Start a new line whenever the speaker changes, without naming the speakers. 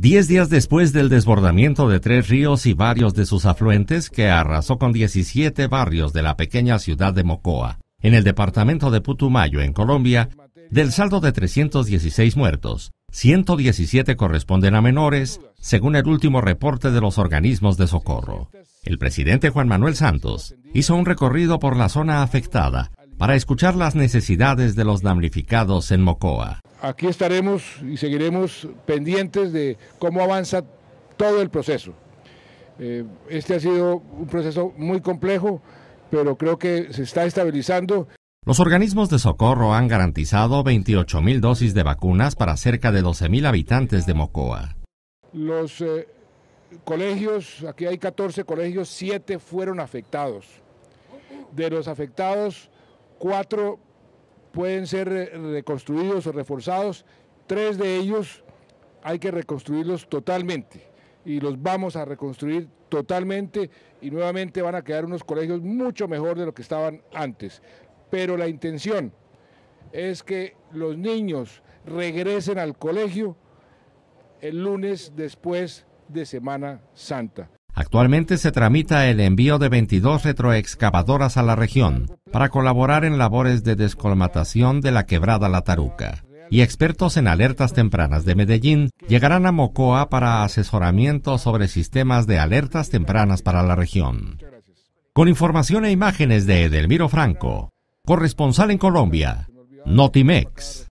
Diez días después del desbordamiento de Tres Ríos y varios de sus afluentes, que arrasó con 17 barrios de la pequeña ciudad de Mocoa, en el departamento de Putumayo, en Colombia, del saldo de 316 muertos, 117 corresponden a menores, según el último reporte de los organismos de socorro. El presidente Juan Manuel Santos hizo un recorrido por la zona afectada para escuchar las necesidades de los damnificados en Mocoa.
Aquí estaremos y seguiremos pendientes de cómo avanza todo el proceso. Eh, este ha sido un proceso muy complejo, pero creo que se está
estabilizando. Los organismos de socorro han garantizado 28.000 dosis de vacunas para cerca de 12 mil habitantes de Mocoa.
Los eh, colegios, aquí hay 14 colegios, 7 fueron afectados. De los afectados, cuatro pueden ser reconstruidos o reforzados, tres de ellos hay que reconstruirlos totalmente y los vamos a reconstruir totalmente y nuevamente van a quedar unos colegios mucho mejor de lo que estaban antes. Pero la intención es que los niños regresen al colegio el lunes después de Semana Santa.
Actualmente se tramita el envío de 22 retroexcavadoras a la región para colaborar en labores de descolmatación de la quebrada La Taruca. Y expertos en alertas tempranas de Medellín llegarán a Mocoa para asesoramiento sobre sistemas de alertas tempranas para la región. Con información e imágenes de Edelmiro Franco, corresponsal en Colombia, Notimex.